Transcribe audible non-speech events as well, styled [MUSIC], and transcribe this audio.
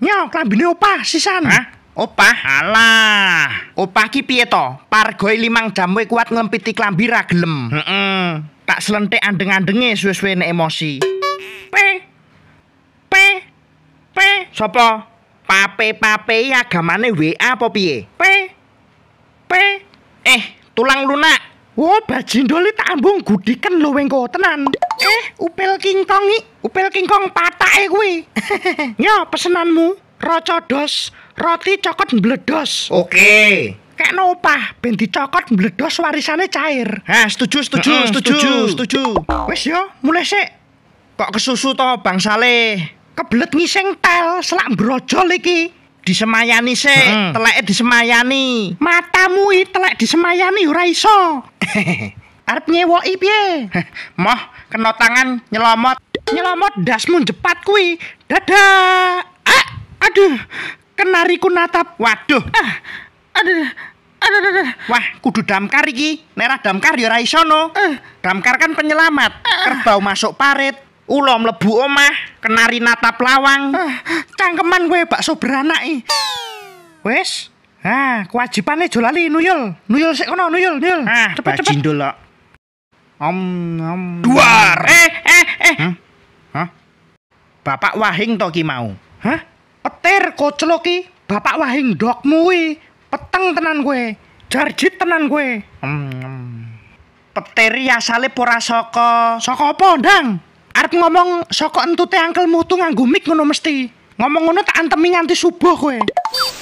Nyok, lambine opah sisan. Hah? Opah? Alah. Opah ki piye to? Pargoe limang jamwe kuat ngempiti klambi ra gelem. Heeh. Tak selentik andeng-andenge suwe-suwe nek emosi. Pe Pe Pe Sopo? Pape pape agamane WA apa piye? Pe P. Eh, tulang lunak. Wo oh, tak ambung gudiken lho weng tenan. Eh, upil kingkong iki, upil kingkong patake kuwi. Nyo [LAUGHS] pesenanmu, roco dos, roti cokot mbledos. Oke. Okay. Kekno opah ben dicokot mbledos warisane cair. Ha, setuju, setuju, setuju, setuju, setuju. Wis yo, mulai sik. Kok kesusu to Bang Saleh? Keblet ngiseng tel selak mbrojol iki. Disemayani sik, hmm. teleke disemayani. Matamu iki telek disemayani ora iso. Arep nyewoki piye? [LAUGHS] Moh, kena tangan nyelomot. Nyelomot dasmu cepat kui Dadah. Ah, aduh. Kenariku natap. Waduh. Ah, aduh. Aduh, aduh, Wah, kudu damkar iki. merah damkar ya ora no. Uh. Eh. Damkar kan penyelamat. Uh. Kerbau masuk parit, ulo mlebu omah, kenari natap lawang. Uh. Cangkeman gue bakso beranak iki. Wes, Nah, kewajibane aja lali nuyul. Nuyul sik kono nuyul, nuyul. Ah, cepet cepet. Bajin Om om. Duar. Eh eh eh. Hah? Bapak wahing to ki mau. Hah? Petir koclo ki. Bapak wahing dokmu kuwi. Peteng tenan kowe. Jarjit tenan kowe. Om om. Petir ya sale ora saka. Saka apa, Ndang? Arep ngomong saka entute angkelmu tuh nganggo mik ngono mesti. Ngomong ngono tak antemi nganti subuh kowe. tuh